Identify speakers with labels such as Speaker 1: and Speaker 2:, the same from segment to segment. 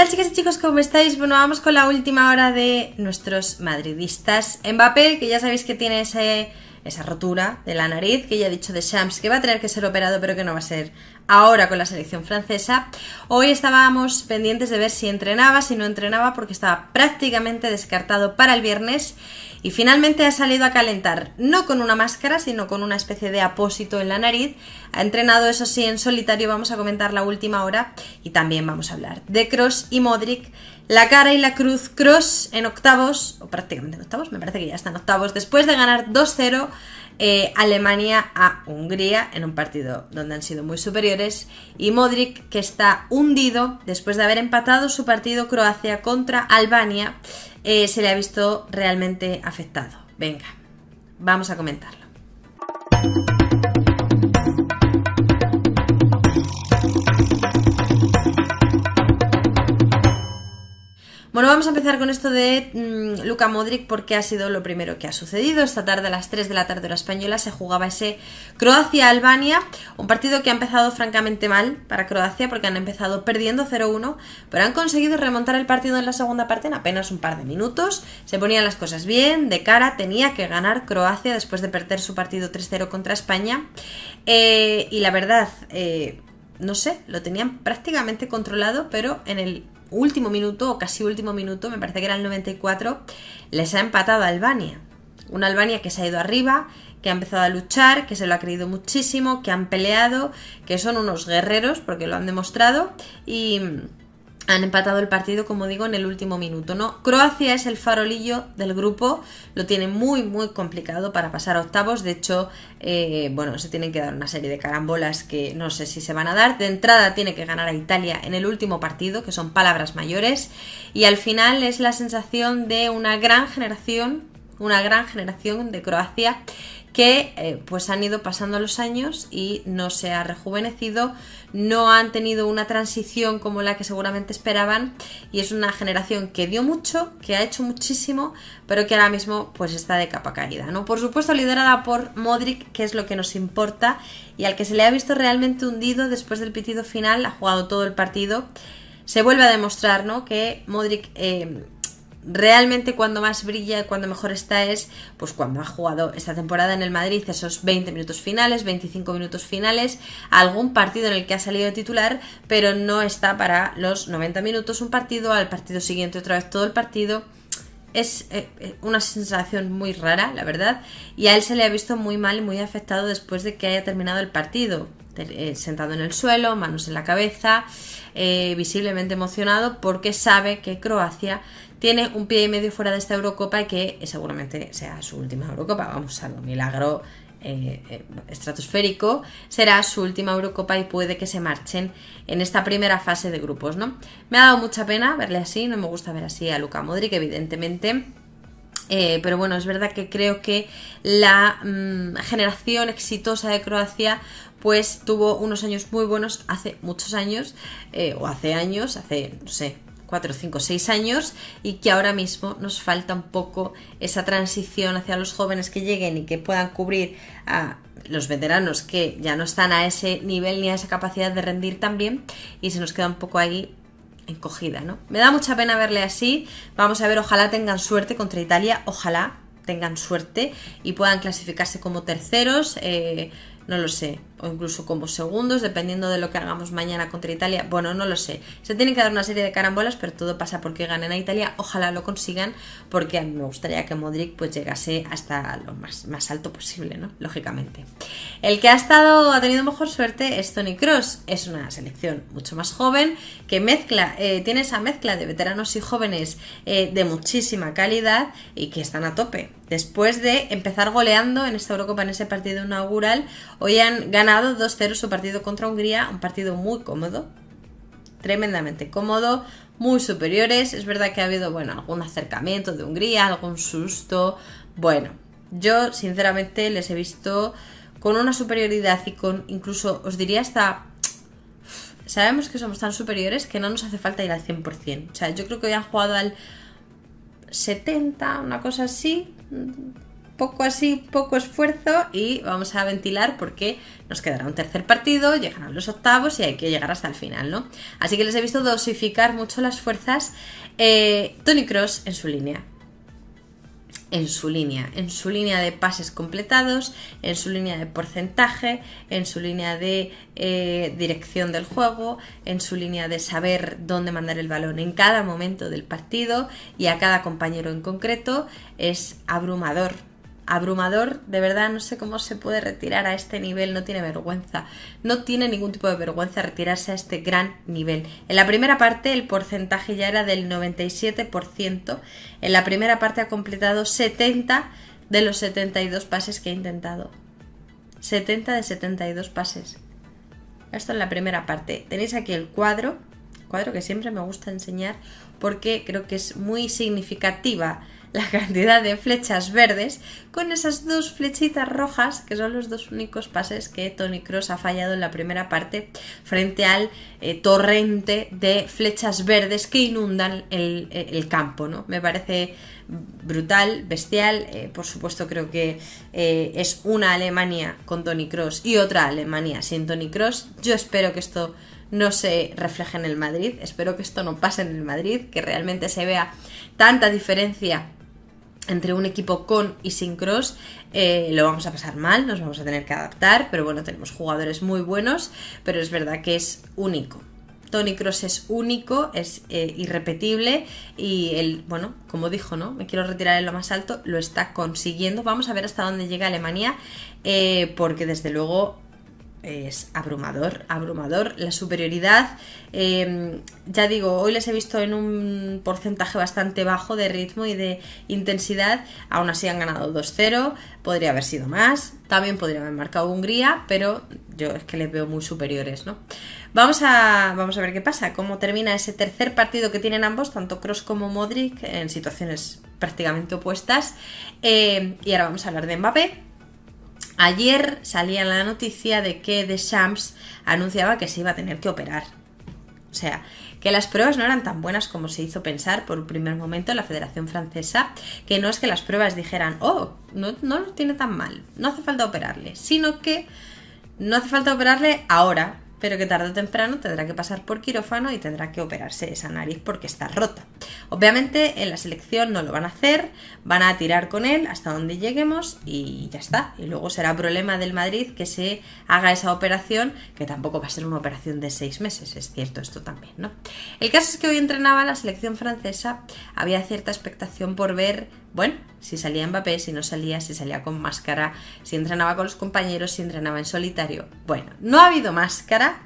Speaker 1: tal chicas y chicos, ¿cómo estáis? Bueno, vamos con la última hora de nuestros madridistas. papel que ya sabéis que tiene esa rotura de la nariz, que ya he dicho de Shams, que va a tener que ser operado, pero que no va a ser ahora con la selección francesa. Hoy estábamos pendientes de ver si entrenaba, si no entrenaba, porque estaba prácticamente descartado para el viernes y finalmente ha salido a calentar, no con una máscara, sino con una especie de apósito en la nariz. Ha entrenado, eso sí, en solitario, vamos a comentar la última hora y también vamos a hablar de Cross y Modric. La cara y la cruz Cross en octavos, o prácticamente en octavos, me parece que ya está en octavos, después de ganar 2-0 eh, Alemania a Hungría en un partido donde han sido muy superiores y Modric que está hundido después de haber empatado su partido Croacia contra Albania eh, se le ha visto realmente afectado. Venga, vamos a comentarlo. Bueno, vamos a empezar con esto de mm, Luka Luca Modric porque ha sido lo primero que ha sucedido. Esta tarde a las 3 de la tarde la española se jugaba ese Croacia-Albania, un partido que ha empezado francamente mal para Croacia porque han empezado perdiendo 0-1, pero han conseguido remontar el partido en la segunda parte en apenas un par de minutos. Se ponían las cosas bien, de cara, tenía que ganar Croacia después de perder su partido 3-0 contra España. Eh, y la verdad... Eh, no sé, lo tenían prácticamente controlado, pero en el último minuto o casi último minuto, me parece que era el 94, les ha empatado a Albania. Una Albania que se ha ido arriba, que ha empezado a luchar, que se lo ha creído muchísimo, que han peleado, que son unos guerreros, porque lo han demostrado, y, han empatado el partido, como digo, en el último minuto. ¿no? Croacia es el farolillo del grupo, lo tiene muy, muy complicado para pasar a octavos. De hecho, eh, bueno, se tienen que dar una serie de carambolas que no sé si se van a dar. De entrada tiene que ganar a Italia en el último partido, que son palabras mayores. Y al final es la sensación de una gran generación, una gran generación de Croacia que eh, pues han ido pasando los años y no se ha rejuvenecido, no han tenido una transición como la que seguramente esperaban y es una generación que dio mucho, que ha hecho muchísimo, pero que ahora mismo pues está de capa caída, ¿no? Por supuesto liderada por Modric, que es lo que nos importa y al que se le ha visto realmente hundido después del pitido final, ha jugado todo el partido. Se vuelve a demostrar, ¿no? Que Modric eh, realmente cuando más brilla, cuando mejor está es, pues cuando ha jugado esta temporada en el Madrid, esos 20 minutos finales, 25 minutos finales, algún partido en el que ha salido titular, pero no está para los 90 minutos un partido, al partido siguiente otra vez todo el partido. Es eh, eh, una sensación muy rara, la verdad, y a él se le ha visto muy mal y muy afectado después de que haya terminado el partido eh, sentado en el suelo, manos en la cabeza, eh, visiblemente emocionado porque sabe que Croacia tiene un pie y medio fuera de esta Eurocopa y que eh, seguramente sea su última Eurocopa, vamos, a lo milagro estratosférico, será su última Eurocopa y puede que se marchen en esta primera fase de grupos, ¿no? Me ha dado mucha pena verle así, no me gusta ver así a Luca Modric, evidentemente eh, pero bueno, es verdad que creo que la mm, generación exitosa de Croacia pues tuvo unos años muy buenos hace muchos años, eh, o hace años, hace, no sé, 4, 5, 6 años y que ahora mismo nos falta un poco esa transición hacia los jóvenes que lleguen y que puedan cubrir a los veteranos que ya no están a ese nivel ni a esa capacidad de rendir tan bien y se nos queda un poco ahí encogida, ¿no? Me da mucha pena verle así. Vamos a ver, ojalá tengan suerte contra Italia, ojalá tengan suerte y puedan clasificarse como terceros. Eh, no lo sé o incluso como segundos, dependiendo de lo que hagamos mañana contra Italia. Bueno, no lo sé. Se tienen que dar una serie de carambolas, pero todo pasa porque ganen a Italia. Ojalá lo consigan, porque me gustaría que Modric pues llegase hasta lo más, más alto posible, ¿no? Lógicamente. El que ha estado, ha tenido mejor suerte es Tony Cross. Es una selección mucho más joven que mezcla, eh, tiene esa mezcla de veteranos y jóvenes eh, de muchísima calidad y que están a tope. Después de empezar goleando en esta Eurocopa en ese partido inaugural, hoy han ganado 2-0 su partido contra Hungría, un partido muy cómodo, tremendamente cómodo, muy superiores. Es verdad que ha habido, bueno, algún acercamiento de Hungría, algún susto. Bueno, yo sinceramente les he visto con una superioridad y con incluso, os diría hasta... Sabemos que somos tan superiores que no nos hace falta ir al 100%. O sea, yo creo que hoy han jugado al 70, una cosa así, poco así, poco esfuerzo y vamos a ventilar porque nos quedará un tercer partido, llegarán los octavos y hay que llegar hasta el final, ¿no? Así que les he visto dosificar mucho las fuerzas. Eh, Tony Cross en su línea. En su línea, en su línea de pases completados, en su línea de porcentaje, en su línea de eh, dirección del juego, en su línea de saber dónde mandar el balón en cada momento del partido y a cada compañero en concreto, es abrumador abrumador, de verdad no sé cómo se puede retirar a este nivel, no tiene vergüenza, no tiene ningún tipo de vergüenza retirarse a este gran nivel. En la primera parte el porcentaje ya era del 97%, en la primera parte ha completado 70 de los 72 pases que ha intentado. 70 de 72 pases. Esto en la primera parte. Tenéis aquí el cuadro, cuadro que siempre me gusta enseñar porque creo que es muy significativa la cantidad de flechas verdes con esas dos flechitas rojas que son los dos únicos pases que Tony Cross ha fallado en la primera parte frente al eh, torrente de flechas verdes que inundan el, eh, campo. ¿no? Me parece brutal, bestial. Eh, por supuesto, creo que es una Alemania con Tony Cross y otra Alemania sin Tony Cross. Yo espero que esto no se refleje en el Madrid, espero que esto no pase en el Madrid, que realmente se vea tanta diferencia entre un equipo con y sin cross eh, lo vamos a pasar mal, nos vamos a tener que adaptar, pero bueno, tenemos jugadores muy buenos, pero es verdad que es único. Tony Cross es único, es eh, irrepetible y el, bueno, como dijo, ¿no? Me quiero retirar en lo más alto, lo está consiguiendo. Vamos a ver hasta dónde llega Alemania, eh, porque desde luego es abrumador, abrumador. La superioridad, eh, ya digo, hoy les he visto en un porcentaje bastante bajo de ritmo y de intensidad. Aún así han ganado 2-0, podría haber sido más. También podría haber marcado Hungría, pero yo es que les veo muy superiores, ¿no? Vamos a, vamos a ver qué pasa, cómo termina ese tercer partido que tienen ambos, tanto Cross como Modric, en situaciones prácticamente opuestas. Eh, y ahora vamos a hablar de Mbappé Ayer salía la noticia de que Deschamps anunciaba que se iba a tener que operar. O sea, que las pruebas no eran tan buenas como se hizo pensar por un primer momento en la Federación Francesa, que no es que las pruebas dijeran, oh, no, no lo tiene tan mal, no hace falta operarle, sino que no hace falta operarle ahora, pero que tarde o temprano tendrá que pasar por quirófano y tendrá que operarse esa nariz porque está rota. Obviamente en la selección no lo van a hacer, van a tirar con él hasta donde lleguemos y ya está. Y luego será problema del Madrid que se haga esa operación, que tampoco va a ser una operación de seis meses, es cierto esto también, ¿no? El caso es que hoy entrenaba la selección francesa, había cierta expectación por ver bueno, si salía Mbappé, si no salía, si salía con máscara, si entrenaba con los compañeros, si entrenaba en solitario. Bueno, no ha habido máscara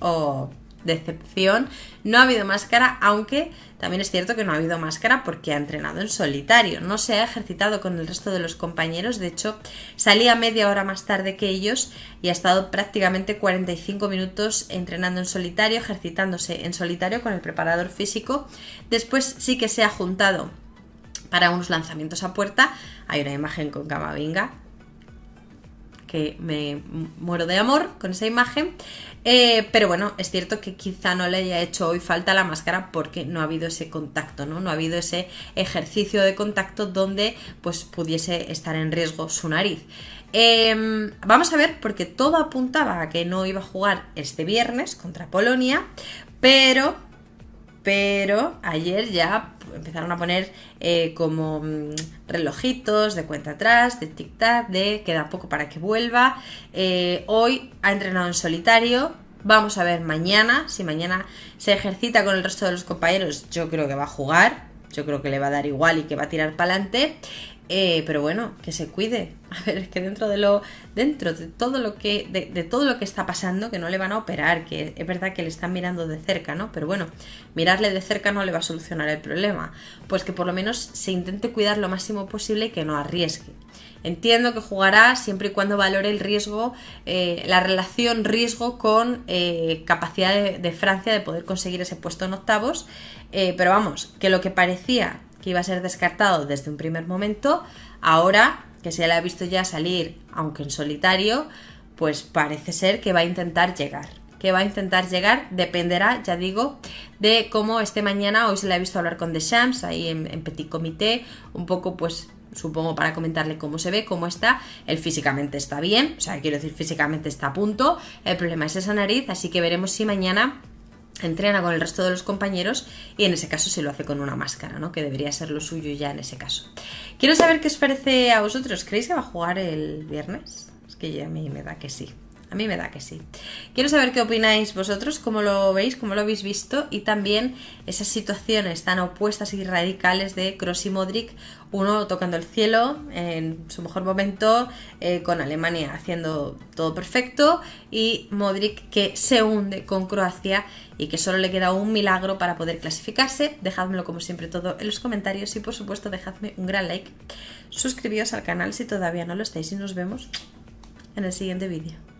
Speaker 1: o decepción, no ha habido máscara, aunque también es cierto que no ha habido máscara porque ha entrenado en solitario, no se ha ejercitado con el resto de los compañeros, de hecho salía media hora más tarde que ellos y ha estado prácticamente 45 minutos entrenando en solitario, ejercitándose en solitario con el preparador físico, después sí que se ha juntado para unos lanzamientos a puerta. Hay una imagen con Camavinga que me muero de amor con esa imagen. Eh, pero bueno, es cierto que quizá no le haya hecho hoy falta la máscara porque no ha habido ese contacto, ¿no? No ha habido ese ejercicio de contacto donde pues pudiese estar en riesgo su nariz. Em, vamos a ver, porque todo apuntaba a que no iba a jugar este viernes contra Polonia, pero pero ayer ya empezaron a poner eh, como mm, relojitos de cuenta atrás, de tic-tac, de queda poco para que vuelva. Eh, hoy ha entrenado en solitario. Vamos a ver mañana, si mañana se ejercita con el resto de los compañeros, yo creo que va a jugar, yo creo que le va a dar igual y que va a tirar para adelante. Eh, pero bueno, que se cuide. A ver, es que dentro de lo. dentro de todo lo que. De, todo lo que está pasando, que no le van a operar, que es verdad que le están mirando de cerca, ¿no? Pero bueno, mirarle de cerca no le va a solucionar el problema. Pues que por lo menos se intente cuidar lo máximo posible y que no arriesgue. Entiendo que jugará siempre y cuando valore el riesgo, eh, la relación riesgo con eh, capacidad de, Francia de poder conseguir ese puesto en octavos. pero vamos, que lo que parecía que iba a ser descartado desde un primer momento, ahora que se le ha visto ya salir, aunque en solitario, pues parece ser que va a intentar llegar. Que va a intentar llegar, dependerá, ya digo, de cómo este mañana, hoy se le ha visto hablar con The Shams, ahí en, en Petit Comité, un poco pues supongo para comentarle cómo se ve, cómo está. Él físicamente está bien, o sea, quiero decir, físicamente está a punto. El problema es esa nariz, así que veremos si mañana entrena con el resto de los compañeros y en ese caso se lo hace con una máscara, ¿no? Que debería ser lo suyo ya en ese caso. Quiero saber qué os parece a vosotros. ¿Creéis que va a jugar el viernes? Es que ya a mí me da que sí. A mí me da que sí. Quiero saber qué opináis vosotros, cómo lo veis, cómo lo habéis visto y también esas situaciones tan opuestas y radicales de Kroos y Modric, uno tocando el cielo en su mejor momento, eh, con Alemania haciendo todo perfecto y Modric que se hunde con Croacia y que solo le queda un milagro para poder clasificarse. Dejadmelo como siempre todo en los comentarios y por supuesto dejadme un gran like, suscribíos al canal si todavía no lo estáis y nos vemos en el siguiente vídeo.